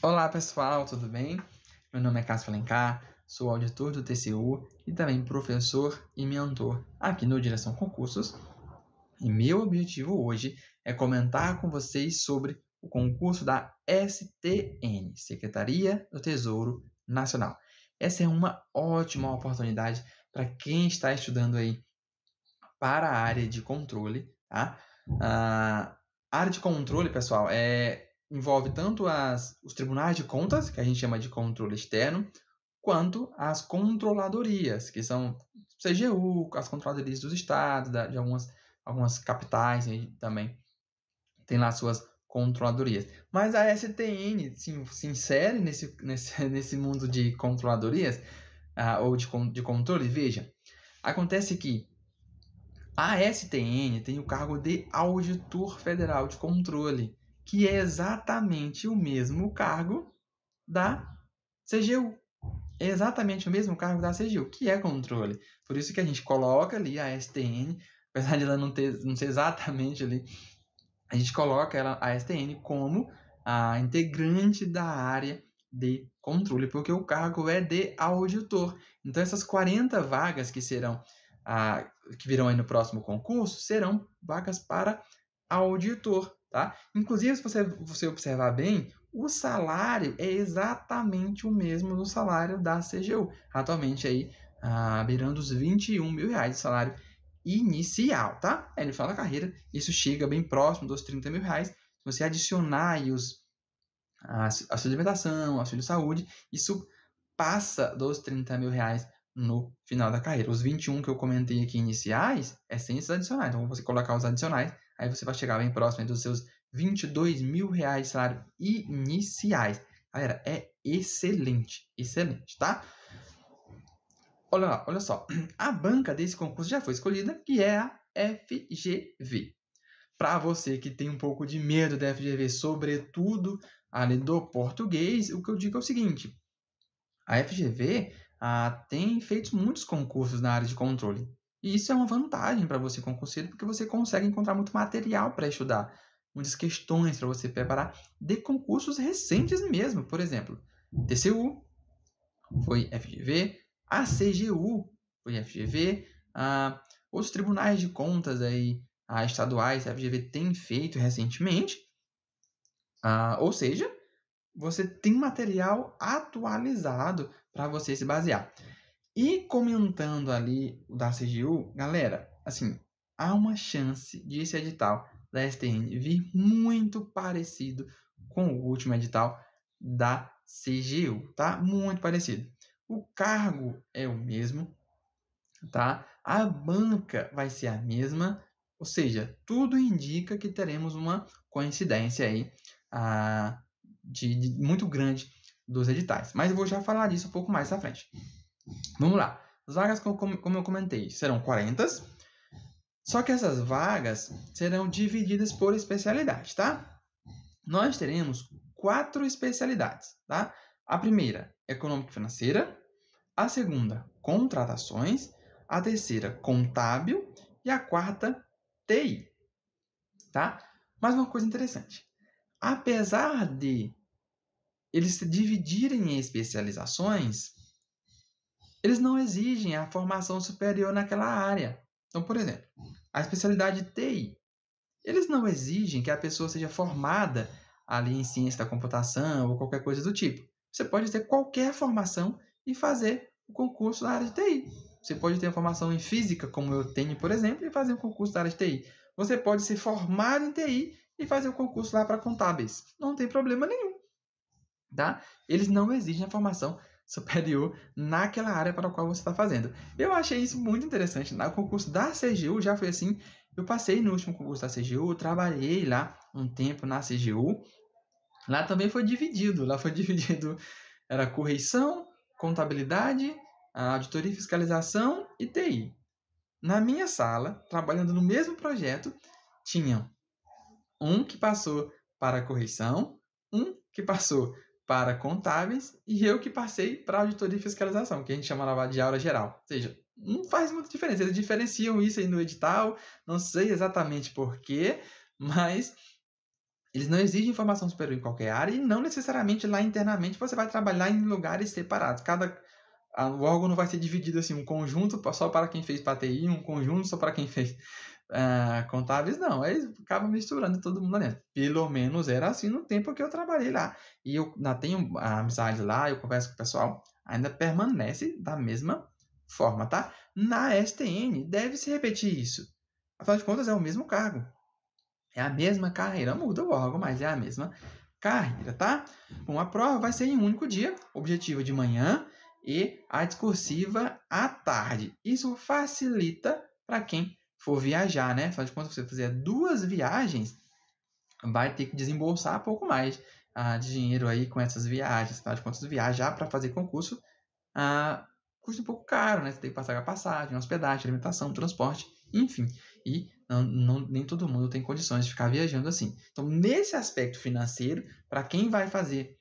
Olá pessoal, tudo bem? Meu nome é Cássio Alencar, sou auditor do TCU e também professor e mentor aqui no Direção Concursos. E meu objetivo hoje é comentar com vocês sobre o concurso da STN, Secretaria do Tesouro Nacional. Essa é uma ótima oportunidade para quem está estudando aí para a área de controle, tá? A ah, área de controle, pessoal, é envolve tanto as, os tribunais de contas, que a gente chama de controle externo, quanto as controladorias, que são CGU, as controladorias dos estados, de algumas, algumas capitais também. Tem lá suas controladorias. Mas a STN se, se insere nesse, nesse, nesse mundo de controladorias uh, ou de, de controle. Veja, acontece que a STN tem o cargo de Auditor Federal de Controle que é exatamente o mesmo cargo da CGU. É exatamente o mesmo cargo da CGU, que é controle. Por isso que a gente coloca ali a STN, apesar de ela não, ter, não ser exatamente ali, a gente coloca ela, a STN como a integrante da área de controle, porque o cargo é de auditor. Então, essas 40 vagas que serão ah, que virão aí no próximo concurso serão vagas para auditor. Tá? Inclusive, se você, você observar bem, o salário é exatamente o mesmo do salário da CGU. Atualmente aí, ah, beirando os 21 mil reais de salário inicial, tá? Aí no final da carreira, isso chega bem próximo dos 30 mil reais. Se você adicionar aí os sua alimentação, auxílio saúde, isso passa dos 30 mil reais no final da carreira. Os 21 que eu comentei aqui iniciais é sem esses adicionais. Então, você colocar os adicionais, aí você vai chegar bem próximo dos seus 22 mil reais de salário iniciais. Galera, é excelente, excelente, tá? Olha lá, olha só. A banca desse concurso já foi escolhida, que é a FGV. Para você que tem um pouco de medo da FGV, sobretudo ali do português, o que eu digo é o seguinte: a FGV ah, tem feito muitos concursos na área de controle. E isso é uma vantagem para você concurseiro, porque você consegue encontrar muito material para estudar, muitas questões para você preparar de concursos recentes mesmo, por exemplo, TCU foi FGV, a CGU foi FGV, a outros tribunais de contas aí, a estaduais, a FGV tem feito recentemente. Ah, ou seja, você tem material atualizado para você se basear. E comentando ali da CGU, galera, assim, há uma chance de esse edital da STN vir muito parecido com o último edital da CGU, tá? Muito parecido. O cargo é o mesmo, tá? A banca vai ser a mesma, ou seja, tudo indica que teremos uma coincidência aí ah, de, de muito grande dos editais. Mas eu vou já falar disso um pouco mais à frente. Vamos lá. As vagas, como eu comentei, serão 40. Só que essas vagas serão divididas por especialidade, tá? Nós teremos quatro especialidades, tá? A primeira, econômica e financeira. A segunda, contratações. A terceira, contábil. E a quarta, TI, tá? Mas uma coisa interessante. Apesar de eles se dividirem em especializações, eles não exigem a formação superior naquela área. Então, por exemplo, a especialidade TI, eles não exigem que a pessoa seja formada ali em ciência da computação ou qualquer coisa do tipo. Você pode ter qualquer formação e fazer o concurso da área de TI. Você pode ter uma formação em física, como eu tenho, por exemplo, e fazer um concurso da área de TI. Você pode se formar em TI e fazer o um concurso lá para contábeis. Não tem problema nenhum tá? Eles não exigem a formação superior naquela área para a qual você está fazendo. Eu achei isso muito interessante. No concurso da CGU já foi assim. Eu passei no último concurso da CGU, trabalhei lá um tempo na CGU. Lá também foi dividido. Lá foi dividido era correição, contabilidade, auditoria e fiscalização e TI. Na minha sala, trabalhando no mesmo projeto, tinham um que passou para correição, um que passou para contábeis e eu que passei para auditoria e fiscalização, que a gente chama lá de aula geral. Ou seja, não faz muita diferença. Eles diferenciam isso aí no edital, não sei exatamente porquê, mas eles não exigem informação superior em qualquer área e não necessariamente lá internamente você vai trabalhar em lugares separados. Cada o órgão não vai ser dividido assim, um conjunto só para quem fez para TI, um conjunto só para quem fez contáveis é, contábeis, não. Aí acaba misturando todo mundo ali. Pelo menos era assim no tempo que eu trabalhei lá. E eu ainda tenho amizade lá, eu converso com o pessoal, ainda permanece da mesma forma, tá? Na STN deve se repetir isso. Afinal de contas, é o mesmo cargo. É a mesma carreira, muda o órgão, mas é a mesma carreira, tá? Bom, a prova vai ser em um único dia, objetiva de manhã e a discursiva à tarde. Isso facilita para quem for viajar, né? Faz quando você fizer duas viagens, vai ter que desembolsar um pouco mais ah, de dinheiro aí com essas viagens. Afinal de contas, viajar para fazer concurso ah, custa um pouco caro, né? Você tem que pagar passagem, hospedagem, alimentação, transporte, enfim. E não, não, nem todo mundo tem condições de ficar viajando assim. Então, nesse aspecto financeiro, para quem vai fazer,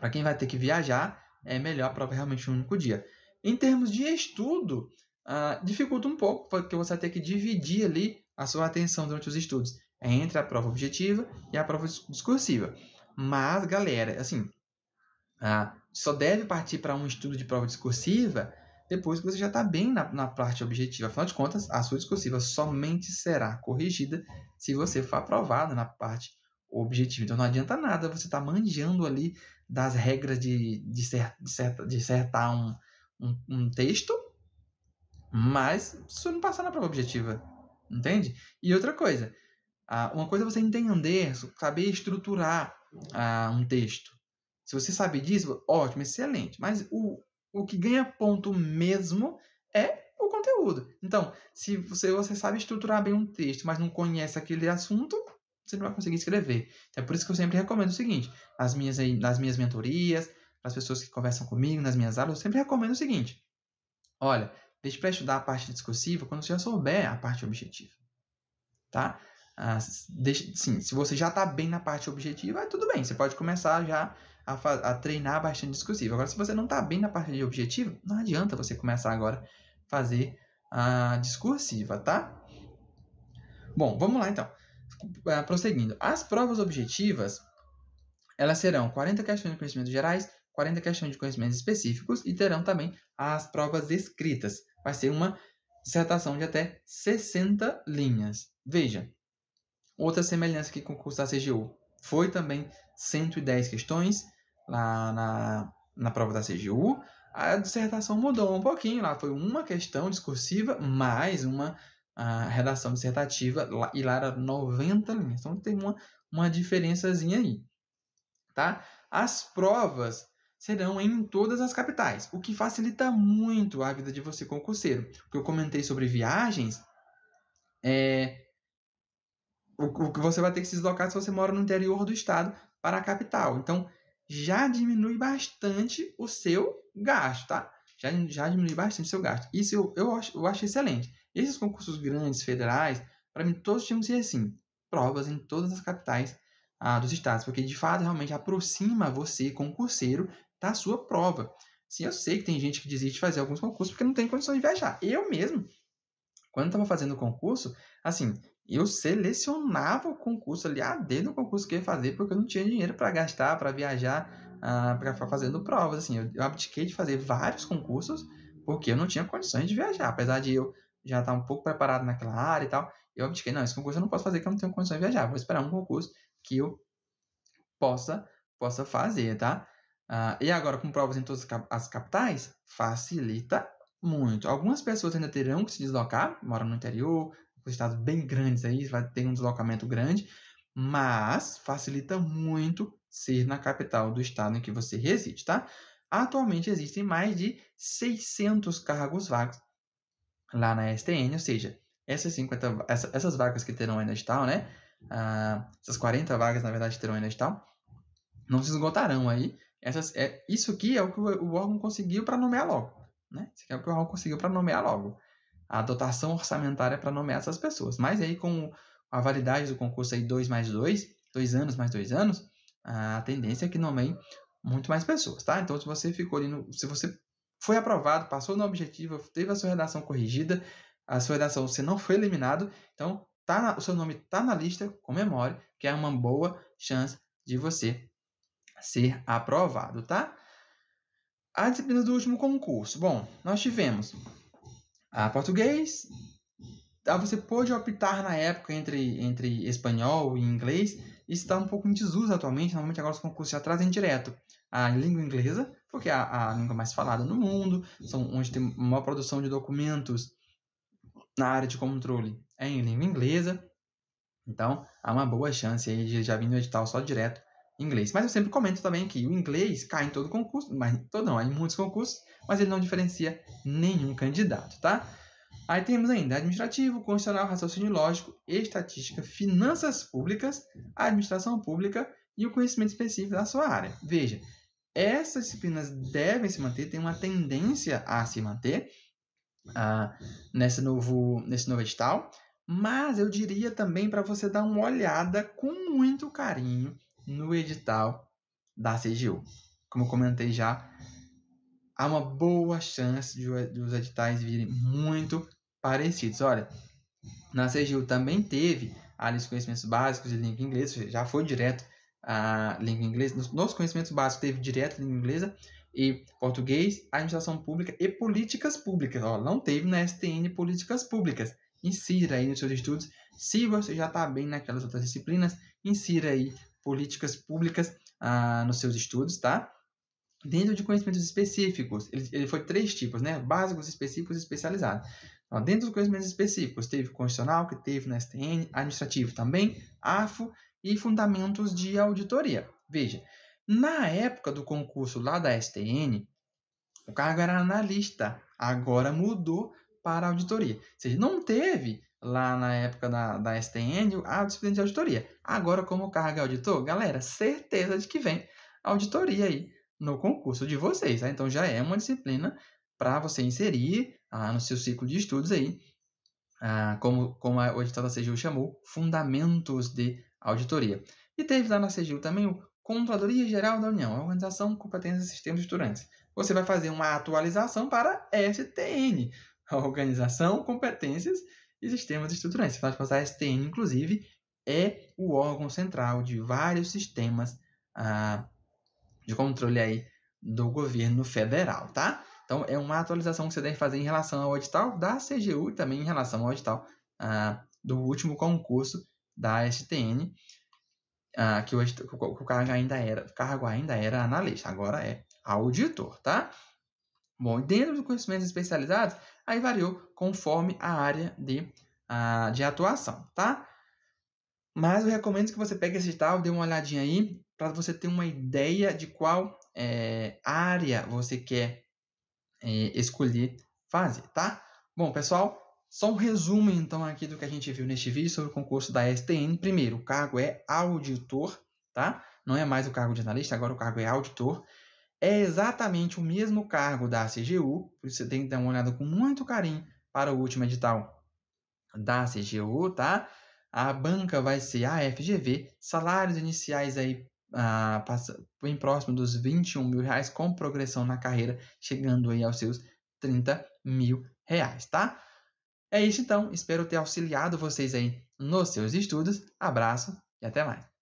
para quem vai ter que viajar, é melhor a prova realmente um único dia. Em termos de estudo, ah, dificulta um pouco, porque você vai ter que dividir ali a sua atenção durante os estudos entre a prova objetiva e a prova discursiva. Mas, galera, assim, ah, só deve partir para um estudo de prova discursiva depois que você já está bem na, na, parte objetiva. Afinal de contas, a sua discursiva somente será corrigida se você for aprovado na parte objetiva. Então não adianta nada você estar tá manjando ali das regras de, de, cer, de, certa, de certar um, um, um texto mas isso não passar na prova objetiva. Entende? E outra coisa. Uma coisa é você entender, saber estruturar um texto. Se você sabe disso, ótimo, excelente. Mas o, o que ganha ponto mesmo é o conteúdo. Então, se você, você sabe estruturar bem um texto, mas não conhece aquele assunto, você não vai conseguir escrever. Então, é por isso que eu sempre recomendo o seguinte: nas minhas, eh, nas minhas mentorias, nas pessoas que conversam comigo, nas minhas aulas, eu sempre recomendo o seguinte: olha, Deixe para estudar a parte discursiva quando você já souber a parte objetiva. Tá? Ah, deixe, sim, se você já está bem na parte objetiva, é tudo bem, você pode começar já a, a treinar bastante discursiva. Agora, se você não está bem na parte de objetivo, não adianta você começar agora fazer a discursiva, tá? Bom, vamos lá então. Ah, prosseguindo, as provas objetivas elas serão 40 questões de conhecimentos gerais, 40 questões de conhecimentos específicos e terão também as provas escritas. Vai ser uma dissertação de até 60 linhas. Veja, outra semelhança que curso da CGU foi também 110 questões lá na, na prova da CGU. A dissertação mudou um pouquinho, lá foi uma questão discursiva mais uma a ah, redação dissertativa e lá era 90 linhas. Então tem uma, uma diferençazinha aí. Tá? As provas serão em todas as capitais, o que facilita muito a vida de você concurseiro. O que eu comentei sobre viagens é o que você vai ter que se deslocar se você mora no interior do estado para a capital. Então, já diminui bastante o seu gasto, tá? Já, já diminui bastante o seu gasto. Isso eu, eu, acho, eu acho excelente. Esses concursos grandes, federais, para mim todos tinham que ser assim. Provas em todas as capitais ah, dos estados, porque de fato realmente aproxima você, concurseiro, da tá sua prova. Sim, eu sei que tem gente que desiste de fazer alguns concursos porque não tem condição de viajar. Eu mesmo, quando estava fazendo o concurso, assim, eu selecionava o concurso ali, a dedo o concurso que eu ia fazer, porque eu não tinha dinheiro para gastar, para viajar, ah, para para fazendo provas. Assim, eu, eu abdiquei de fazer vários concursos porque eu não tinha condições de viajar, apesar de eu já estar tá um pouco preparado naquela área e tal. Eu abdiquei, não, esse concurso eu não posso fazer, porque eu não tenho condições de viajar. Vou esperar um concurso que eu possa possa fazer, tá? Ah, e agora, com provas em todas as capitais, facilita muito. Algumas pessoas ainda terão que se deslocar, moram no interior, os estados bem grandes aí, vai ter um deslocamento grande, mas facilita muito ser na capital do estado em que você reside, tá? Atualmente existem mais de 600 cargos vagos lá na STN, ou seja, essas 50, essa, essas vagas que terão ainda tal, né? Ah, essas 40 vagas, na verdade, terão ainda tal, não se esgotarão aí, essas, é, isso aqui é o que o, órgão conseguiu para nomear logo. Né? Isso aqui é o que o órgão conseguiu para nomear logo. A dotação orçamentária é para nomear essas pessoas. Mas aí, com a validade do concurso aí 2 mais 2, 2 anos mais 2 anos, a tendência é que nomeiem muito mais pessoas, tá? Então, se você ficou ali, no, se você foi aprovado, passou no objetivo, teve a sua redação corrigida, a sua redação você não foi eliminado, então tá na, o seu nome tá na lista, comemore, que é uma boa chance de você ser aprovado, tá? A disciplina do último concurso. Bom, nós tivemos a português. Ah, você pôde optar na época entre, entre espanhol e inglês. Isso está um pouco em desuso atualmente. Normalmente agora os concursos já trazem direto a língua inglesa, porque é a, a língua mais falada no mundo, são onde tem maior produção de documentos na área de controle é em língua inglesa. Então, há uma boa chance aí de já vir no edital só direto inglês. Mas eu sempre comento também que o inglês cai em todo concurso, mas todo não, em muitos concursos, mas ele não diferencia nenhum candidato, tá? Aí temos ainda administrativo, constitucional, raciocínio lógico, estatística, finanças públicas, administração pública e o conhecimento específico da sua área. Veja, essas disciplinas devem se manter, tem uma tendência a se manter ah, nesse, novo, nesse novo edital, mas eu diria também para você dar uma olhada com muito carinho no edital da CGU. Como comentei já, há uma boa chance de os editais virem muito parecidos. Olha, na CGU também teve ali os conhecimentos básicos de língua inglesa, já foi direto a língua inglesa. Nos conhecimentos básicos teve direto língua inglesa e português, administração pública e políticas públicas. Ó, não teve na STN políticas públicas. Insira aí nos seus estudos. Se você já está bem naquelas outras disciplinas, insira aí políticas públicas ah, nos seus estudos, tá? Dentro de conhecimentos específicos, ele, ele foi três tipos, né? Básicos, específicos e especializados. Então, dentro dos conhecimentos específicos, teve constitucional, que teve na STN, administrativo também, AFO e fundamentos de auditoria. Veja, na época do concurso lá da STN, o cargo era analista. Agora mudou para a auditoria. Ou seja, não teve lá na época da, da STN a disciplina de auditoria. Agora, como carga auditor, galera, certeza de que vem auditoria aí no concurso de vocês. Tá? Então, já é uma disciplina para você inserir ah, no seu ciclo de estudos aí, ah, como, como a editora da CGU chamou, fundamentos de auditoria. E teve lá na CGU também o Controladoria Geral da União, Organização, Competência e Sistemas Estudantes. Você vai fazer uma atualização para STN organização, competências e sistemas estruturantes. A STN, inclusive, é o órgão central de vários sistemas ah, de controle aí do governo federal, tá? Então, é uma atualização que você deve fazer em relação ao edital da CGU e também em relação ao edital ah, do último concurso da STN, ah, que, o, o, cargo ainda era, o cargo ainda era analista, agora é auditor, tá? Bom, dentro dos conhecimentos especializados, Aí variou conforme a área de, a, ah, de atuação, tá? Mas eu recomendo que você pegue esse tal, dê uma olhadinha aí, para você ter uma ideia de qual é, área você quer é, escolher fazer, tá? Bom, pessoal, só um resumo então aqui do que a gente viu neste vídeo sobre o concurso da STN. Primeiro, o cargo é auditor, tá? Não é mais o cargo de analista, agora o cargo é auditor é exatamente o mesmo cargo da CGU, por isso você tem que dar uma olhada com muito carinho para o último edital da CGU, tá? A banca vai ser a FGV, salários iniciais aí ah, bem próximo dos 21 mil reais, com progressão na carreira, chegando aí aos seus 30 mil reais, tá? É isso então, espero ter auxiliado vocês aí nos seus estudos. Abraço e até mais.